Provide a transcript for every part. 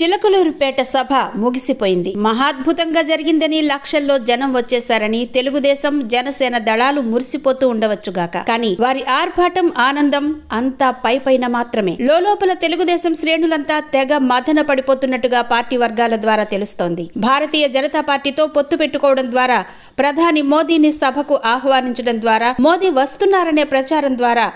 చిలకలూరుపేట సభ ముగిసిపోయింది మహాద్భుతంగా జరిగిందని లక్షల్లో జనం వచ్చేశారని తెలుగుదేశం జనసేన దళాలు మురిసిపోతూ ఉండవచ్చుగాక కానీ వారి ఆర్భాటం ఆనందం అంతా పై పైన మాత్రమే లోపల తెలుగుదేశం శ్రేణులంతా తెగ మదన పడిపోతున్నట్టుగా పార్టీ వర్గాల ద్వారా తెలుస్తోంది భారతీయ జనతా పార్టీతో పొత్తు పెట్టుకోవడం ద్వారా ప్రధాని మోదీని సభకు ఆహ్వానించడం ద్వారా మోదీ వస్తున్నారనే ప్రచారం ద్వారా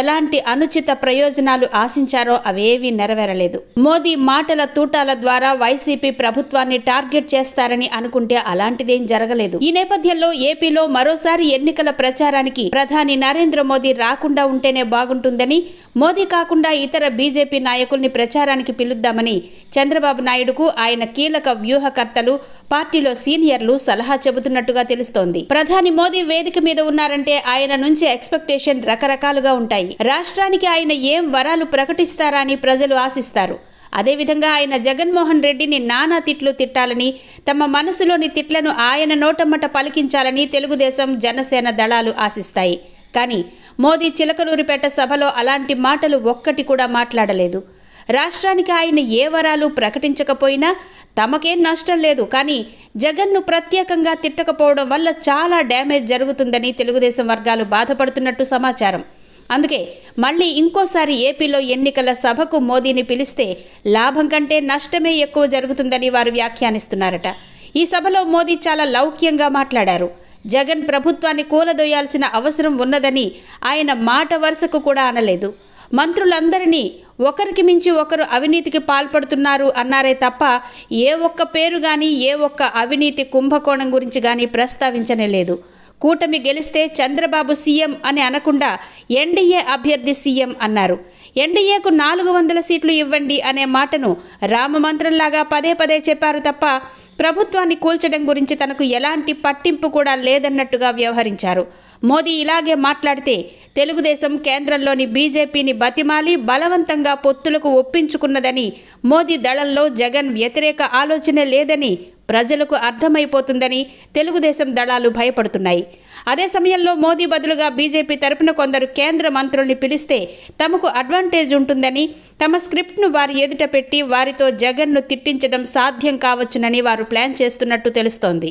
ఎలాంటి అనుచిత ప్రయోజనాలు ఆశించారో అవేవీ నెరవేరలేదు మోదీ మాటల తూటాల ద్వారా వైసీపీ ప్రభుత్వాన్ని టార్గెట్ చేస్తారని అనుకుంటే అలాంటిదేం జరగలేదు ఈ నేపథ్యంలో ఏపీలో మరోసారి ఎన్నికల ప్రచారానికి ప్రధాని నరేంద్ర మోదీ రాకుండా ఉంటేనే బాగుంటుందని మోదీ కాకుండా ఇతర బీజేపీ నాయకుల్ని ప్రచారానికి పిలుద్దామని చంద్రబాబు నాయుడుకు ఆయన కీలక వ్యూహకర్తలు పార్టీలో సీనియర్లు సలహా చెబుతున్నట్టుగా తెలుస్తోంది ప్రధాని మోదీ వేదిక మీద ఉన్నారంటే ఆయన నుంచి ఎక్స్పెక్టేషన్ రకరకాలుగా ఉంటాయి రాష్ట్రానికి ఆయన ఏం వరాలు ప్రకటిస్తారా అని ప్రజలు ఆశిస్తారు అదేవిధంగా ఆయన జగన్మోహన్ రెడ్డిని నానా తిట్లు తిట్టాలని తమ మనసులోని తిట్లను ఆయన నోటమ్మట పలికించాలని తెలుగుదేశం జనసేన దళాలు ఆశిస్తాయి కానీ మోదీ చిలకలూరిపేట సభలో అలాంటి మాటలు ఒక్కటి కూడా మాట్లాడలేదు రాష్ట్రానికి ఆయన ఏ వరాలు ప్రకటించకపోయినా తమకేం నష్టం లేదు కానీ జగన్ను ప్రత్యేకంగా తిట్టకపోవడం వల్ల చాలా డ్యామేజ్ జరుగుతుందని తెలుగుదేశం వర్గాలు బాధపడుతున్నట్టు సమాచారం అందుకే మళ్ళీ ఇంకోసారి ఏపీలో ఎన్నికల సభకు మోదీని పిలిస్తే లాభం కంటే నష్టమే ఎక్కువ జరుగుతుందని వారు వ్యాఖ్యానిస్తున్నారట ఈ సభలో మోదీ చాలా లౌక్యంగా మాట్లాడారు జగన్ ప్రభుత్వాన్ని కూలదొయ్యాల్సిన అవసరం ఉన్నదని ఆయన మాట వరుసకు కూడా అనలేదు మంత్రులందరినీ ఒకరికి మించి ఒకరు అవినీతికి పాల్పడుతున్నారు అన్నారే తప్ప ఏ ఒక్క పేరు కానీ ఏ ఒక్క అవినీతి కుంభకోణం గురించి కానీ ప్రస్తావించనే లేదు కూటమి గెలిస్తే చంద్రబాబు సీఎం అని అనకుండా ఎన్డీఏ అభ్యర్థి సీఎం అన్నారు ఎన్డీఏకు నాలుగు వందల సీట్లు ఇవ్వండి అనే మాటను రామమంత్రంలాగా పదే పదే చెప్పారు తప్ప ప్రభుత్వాన్ని కూల్చడం గురించి తనకు ఎలాంటి పట్టింపు కూడా లేదన్నట్టుగా వ్యవహరించారు మోదీ ఇలాగే మాట్లాడితే తెలుగుదేశం కేంద్రంలోని బీజేపీని బతిమాలి బలవంతంగా పొత్తులకు ఒప్పించుకున్నదని మోదీ దళంలో జగన్ వ్యతిరేక ఆలోచన లేదని ప్రజలకు అర్థమైపోతుందని తెలుగుదేశం దళాలు భయపడుతున్నాయి అదే సమయంలో మోదీ బదులుగా బీజేపీ తరపున కొందరు కేంద్ర మంత్రుల్ని పిలిస్తే తమకు అడ్వాంటేజ్ ఉంటుందని తమ స్క్రిప్ట్ను వారి ఎదుట పెట్టి వారితో జగన్ను తిట్టించడం సాధ్యం కావచ్చునని వారు ప్లాన్ చేస్తున్నట్టు తెలుస్తోంది